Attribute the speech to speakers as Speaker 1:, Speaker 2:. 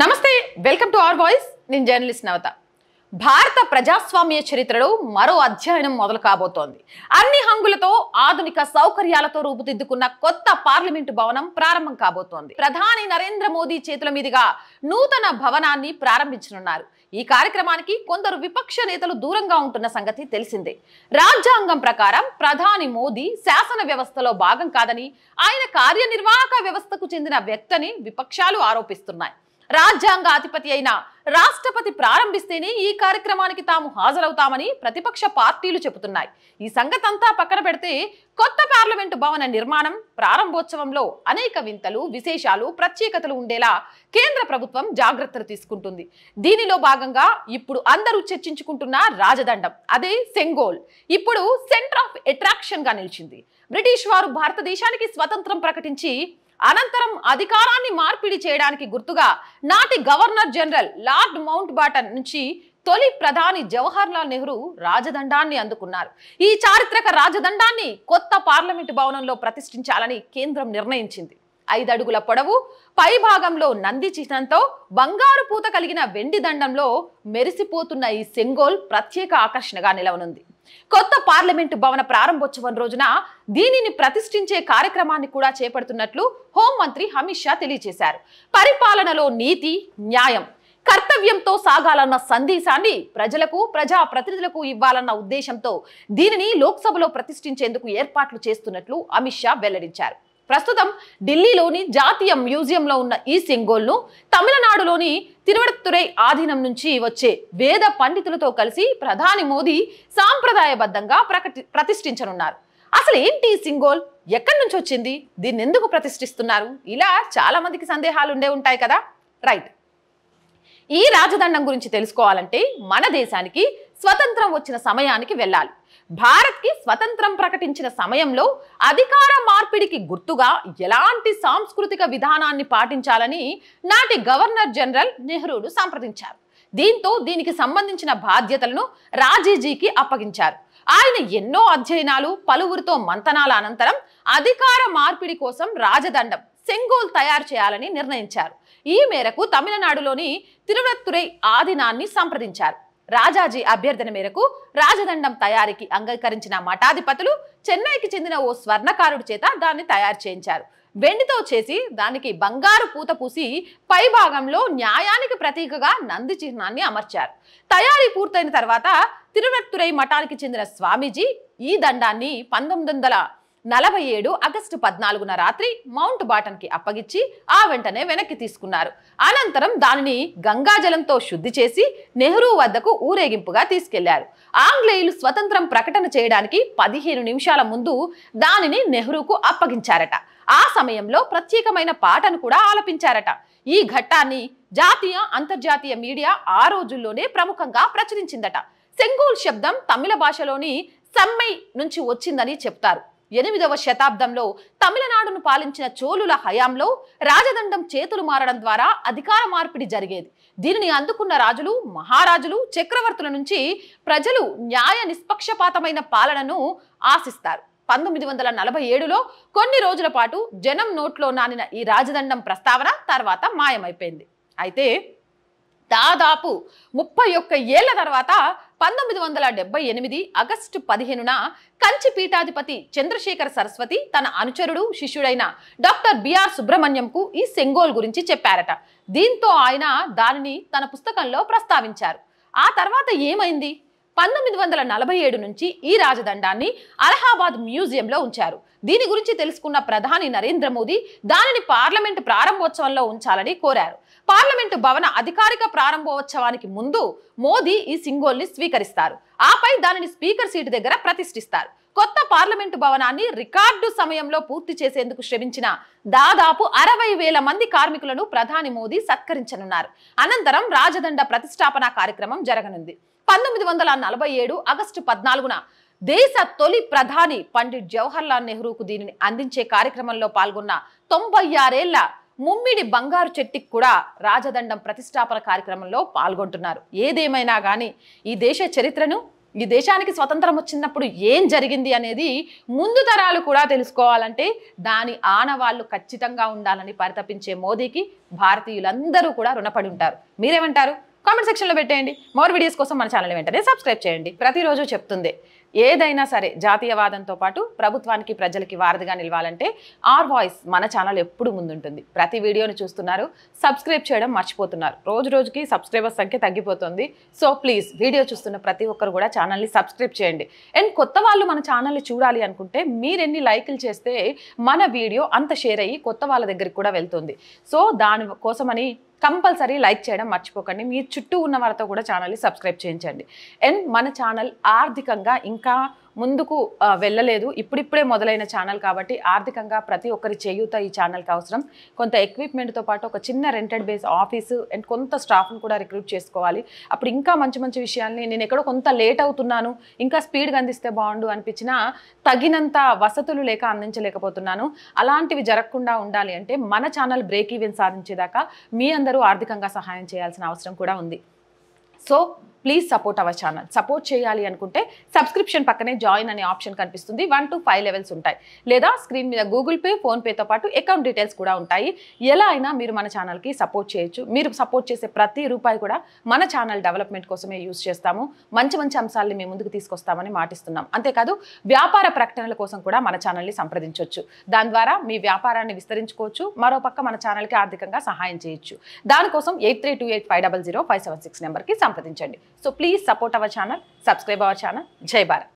Speaker 1: నమస్తే welcome to our voice నేను journalist Navatha భారత ప్రజాస్వామ్య చరిత్రలో మరో అధ్యయనం మొదలు కాబోతోంది అన్ని హంగులతో ఆధునిక సౌకర్యాలతో రూపుదిద్దుకున్న కొత్త పార్లమెంటు భవనం ప్రారంభం కాబోతోంది ప్రధాని నరేంద్ర మోదీ చేతుల మీదుగా నూతన భవనాన్ని ప్రారంభించనున్నారు ఈ కార్యక్రమానికి కొందరు విపక్ష నేతలు దూరంగా ఉంటున్న సంగతి తెలిసిందే రాజ్యాంగం ప్రకారం ప్రధాని మోదీ శాసన వ్యవస్థలో భాగం కాదని ఆయన కార్యనిర్వాహక వ్యవస్థకు చెందిన వ్యక్తని విపక్షాలు ఆరోపిస్తున్నాయి రాజ్యాంగ అధిపతి అయిన రాష్ట్రపతి ప్రారంభిస్తేనే ఈ కార్యక్రమానికి తాము హాజరవుతామని ప్రతిపక్ష పార్టీలు చెబుతున్నాయి ఈ సంగతంతా పక్కన పెడితే కొత్త పార్లమెంటు భవన నిర్మాణం ప్రారంభోత్సవంలో అనేక వింతలు విశేషాలు ప్రత్యేకతలు ఉండేలా కేంద్ర ప్రభుత్వం జాగ్రత్తలు తీసుకుంటుంది దీనిలో భాగంగా ఇప్పుడు అందరూ చర్చించుకుంటున్న రాజదండం అదే సెంగోల్ ఇప్పుడు సెంటర్ ఆఫ్ అట్రాక్షన్ గా నిలిచింది బ్రిటిష్ వారు భారతదేశానికి స్వతంత్రం ప్రకటించి అనంతరం అధికారాన్ని మార్పిడి చేయడానికి గుర్తుగా నాటి governor general lord Mountbatten నుంచి తొలి ప్రధాని జవహర్లాల్ నెహ్రూ రాజదండాన్ని అందుకున్నారు ఈ చారిత్రక రాజదండాన్ని కొత్త పార్లమెంటు భవనంలో ప్రతిష్ఠించాలని కేంద్రం నిర్ణయించింది ఐదడుగుల పొడవు పై భాగంలో నంది చిహ్నంతో బంగారు పూత కలిగిన వెండి దండంలో మెరిసిపోతున్న ఈ సెంగోల్ ప్రత్యేక ఆకర్షణగా నిలవనుంది కొత్త పార్లమెంటు భవన ప్రారంభోత్సవం రోజున దీనిని ప్రతిష్ఠించే కార్యక్రమాన్ని కూడా చేపడుతున్నట్లు హోంమంత్రి అమిత్ షా తెలియజేశారు పరిపాలనలో నీతి న్యాయం కర్తవ్యంతో సాగాలన్న సందేశాన్ని ప్రజలకు ప్రజా ప్రతినిధులకు ఇవ్వాలన్న ఉద్దేశంతో దీనిని లోక్సభలో ప్రతిష్ఠించేందుకు ఏర్పాట్లు చేస్తున్నట్లు అమిత్ షా వెల్లడించారు ప్రస్తుతం ఢిల్లీలోని జాతీయ మ్యూజియంలో ఉన్న ఈ సింగోల్ను తమిళనాడులోని తిరువడత్తురై ఆధీనం నుంచి వచ్చే వేద పండితులతో కలిసి ప్రధాని మోదీ సాంప్రదాయబద్ధంగా ప్రకటి ప్రతిష్ఠించనున్నారు అసలు ఏంటి సింగోల్ ఎక్కడి నుంచి వచ్చింది దీన్ని ఎందుకు ప్రతిష్ఠిస్తున్నారు ఇలా చాలా మందికి సందేహాలు ఉండే ఉంటాయి కదా రైట్ ఈ రాజదండం గురించి తెలుసుకోవాలంటే మన దేశానికి స్వతంత్రం వచ్చిన సమయానికి వెళ్ళాలి భారత్కి స్వతంత్రం ప్రకటించిన సమయంలో అధికార మార్పిడికి గుర్తుగా ఎలాంటి సాంస్కృతిక విధానాన్ని పాటించాలని నాటి గవర్నర్ జనరల్ నెహ్రూను సంప్రదించారు దీంతో దీనికి సంబంధించిన బాధ్యతలను రాజీజీకి అప్పగించారు ఆయన ఎన్నో అధ్యయనాలు పలువురితో మంతనాల అనంతరం అధికార మార్పిడి కోసం రాజదండం సెంగోల్ తయారు చేయాలని నిర్ణయించారు ఈ మేరకు తమిళనాడులోని తిరువత్తురై ఆదినాన్ని సంప్రదించారు రాజాజీ అభ్యర్థన మేరకు రాజదండం తయారీకి అంగీకరించిన మఠాధిపతులు చెన్నైకి చెందిన ఓ స్వర్ణకారుడి చేత దాన్ని తయారు చేయించారు వెండితో చేసి దానికి బంగారు పూత పూసి పై భాగంలో న్యాయానికి ప్రతీకగా నంది చిహ్నాన్ని అమర్చారు తయారీ పూర్తయిన తర్వాత తిరువత్తురై మఠానికి చెందిన స్వామీజీ ఈ దండాన్ని పంతొమ్మిది వందల నలభై ఏడు ఆగస్టు పద్నాలుగున రాత్రి మౌంట్ బాటన్కి అప్పగించి ఆ వెంటనే వెనక్కి తీసుకున్నారు అనంతరం దానిని గంగాజలంతో శుద్ధి చేసి నెహ్రూ వద్దకు ఊరేగింపుగా తీసుకెళ్లారు ఆంగ్లేయులు స్వతంత్రం ప్రకటన చేయడానికి పదిహేను నిమిషాల ముందు దానిని నెహ్రూకు అప్పగించారట ఆ సమయంలో ప్రత్యేకమైన పాటను కూడా ఆలపించారట ఈ ఘట్టాన్ని జాతీయ అంతర్జాతీయ మీడియా ఆ రోజుల్లోనే ప్రముఖంగా ప్రచురించిందట సెంగూల్ శబ్దం తమిళ భాషలోని సమ్మై నుంచి వచ్చిందని చెప్తారు ఎనిమిదవ శతాబ్దంలో తమిళనాడును పాలించిన చోళుల హయాంలో రాజదండం చేతులు మారడం ద్వారా అధికార మార్పిడి జరిగేది దీనిని అందుకున్న రాజులు మహారాజులు చక్రవర్తుల నుంచి ప్రజలు న్యాయ నిష్పక్షపాతమైన పాలనను ఆశిస్తారు పంతొమ్మిది వందల నలభై ఏడులో కొన్ని రోజుల పాటు జనం నోట్లో నానిన ఈ రాజదండం ప్రస్తావన తర్వాత మాయమైపోయింది అయితే దాదాపు ముప్పై ఒక్క ఏళ్ల తర్వాత పంతొమ్మిది వందల డెబ్బై ఎనిమిది ఆగస్టు పదిహేనున కంచి పీఠాధిపతి చంద్రశేఖర సరస్వతి తన అనుచరుడు శిష్యుడైన డాక్టర్ బిఆర్ సుబ్రహ్మణ్యంకు ఈ సెంగోల్ గురించి చెప్పారట దీంతో ఆయన దానిని తన పుస్తకంలో ప్రస్తావించారు ఆ తర్వాత ఏమైంది పంతొమ్మిది వందల నలభై ఏడు నుంచి ఈ రాజదండాన్ని అలహాబాద్ మ్యూజియంలో ఉంచారు దీని గురించి తెలుసుకున్న ప్రధాని నరేంద్ర మోదీ దానిని పార్లమెంటు ప్రారంభోత్సవంలో ఉంచాలని కోరారు పార్లమెంటు భవన అధికారిక ప్రారంభోత్సవానికి ముందు మోదీ ఈ సింగోల్ని స్వీకరిస్తారు ఆపై దానిని స్పీకర్ సీటు దగ్గర ప్రతిష్ఠిస్తారు కొత్త పార్లమెంటు భవనాన్ని రికార్డు సమయంలో పూర్తి చేసేందుకు శ్రమించిన దాదాపు అరవై వేల మంది కార్మికులను ప్రధాని మోదీ సత్కరించనున్నారు అనంతరం రాజదండ ప్రతిష్టాపన కార్యక్రమం జరగనుంది పంతొమ్మిది వందల నలభై ఏడు ఆగస్టు పద్నాలుగున దేశ తొలి ప్రధాని పండిట్ జవహర్లాల్ నెహ్రూకు దీనిని అందించే కార్యక్రమంలో పాల్గొన్న తొంభై ఆరేళ్ల ముమ్మిడి బంగారు చెట్టి కూడా రాజదండం ప్రతిష్టాపన కార్యక్రమంలో పాల్గొంటున్నారు ఏదేమైనా కానీ ఈ దేశ చరిత్రను ఈ దేశానికి స్వతంత్రం వచ్చినప్పుడు ఏం జరిగింది అనేది ముందు తరాలు కూడా తెలుసుకోవాలంటే దాని ఆనవాళ్ళు ఖచ్చితంగా ఉండాలని పరితపించే మోదీకి భారతీయులందరూ కూడా రుణపడి ఉంటారు మీరేమంటారు కామెంట్ సెక్షన్లో పెట్టేయండి మోర్ వీడియోస్ కోసం మన ఛానల్ వెంటనే సబ్స్క్రైబ్ చేయండి ప్రతిరోజు చెప్తుంది ఏదైనా సరే జాతీయవాదంతో పాటు ప్రభుత్వానికి ప్రజలకి వారధిగా నిలవాలంటే ఆర్ వాయిస్ మన ఛానల్ ఎప్పుడు ముందుంటుంది ప్రతి వీడియోని చూస్తున్నారు సబ్స్క్రైబ్ చేయడం మర్చిపోతున్నారు రోజు రోజుకి సబ్స్క్రైబర్స్ సంఖ్య తగ్గిపోతుంది సో ప్లీజ్ వీడియో చూస్తున్న ప్రతి ఒక్కరు కూడా ఛానల్ని సబ్స్క్రైబ్ చేయండి అండ్ కొత్త వాళ్ళు మన ఛానల్ని చూడాలి అనుకుంటే మీరెన్ని లైకులు చేస్తే మన వీడియో అంత షేర్ అయ్యి కొత్త వాళ్ళ దగ్గరికి కూడా వెళ్తుంది సో దాని కోసమని కంపల్సరీ లైక్ చేయడం మర్చిపోకండి మీ చుట్టూ ఉన్న వారితో కూడా ఛానల్ని సబ్స్క్రైబ్ చేయించండి అండ్ మన ఛానల్ ఆర్థికంగా ఇంకా ముందుకు వెళ్ళలేదు ఇప్పుడిప్పుడే మొదలైన ఛానల్ కాబట్టి ఆర్థికంగా ప్రతి ఒక్కరి చేయూత ఈ ఛానల్కి అవసరం కొంత ఎక్విప్మెంట్తో పాటు ఒక చిన్న రెంటెడ్ బేస్ ఆఫీసు అండ్ కొంత స్టాఫ్ను కూడా రిక్రూట్ చేసుకోవాలి అప్పుడు ఇంకా మంచి మంచి విషయాల్ని నేను ఎక్కడో కొంత లేట్ అవుతున్నాను ఇంకా స్పీడ్గా అందిస్తే బాగుండు అనిపించినా తగినంత వసతులు లేక అందించలేకపోతున్నాను అలాంటివి జరగకుండా ఉండాలి అంటే మన ఛానల్ బ్రేక్ ఈవెన్ సాధించేదాకా మీ అందరూ ఆర్థికంగా సహాయం చేయాల్సిన అవసరం కూడా ఉంది so please support our channel support చేయాలి అనుకుంటే సబ్స్క్రిప్షన్ పక్కనే జాయిన్ అనే ఆప్షన్ కనిపిస్తుంది వన్ టు ఫైవ్ లెవెల్స్ ఉంటాయి లేదా స్క్రీన్ మీద గూగుల్ పే ఫోన్పేతో పాటు అకౌంట్ డీటెయిల్స్ కూడా ఉంటాయి ఎలా అయినా మీరు మన ఛానల్కి సపోర్ట్ చేయొచ్చు మీరు సపోర్ట్ చేసే ప్రతి రూపాయి కూడా మన ఛానల్ డెవలప్మెంట్ కోసమే యూజ్ చేస్తాము మంచి మంచి అంశాలని మేము ముందుకు తీసుకొస్తామని మాటిస్తున్నాం అంతేకాదు వ్యాపార ప్రకటనల కోసం కూడా మన ఛానల్ని సంప్రదించవచ్చు దాని ద్వారా మీ వ్యాపారాన్ని విస్తరించుకోవచ్చు మరోపక్క మన ఛానల్కి ఆర్థికంగా సహాయం చేయొచ్చు దానికోసం eight three two eight five double zero five seven six నెంబర్కి సంప్రదించండి so please support our channel subscribe our channel जय भारत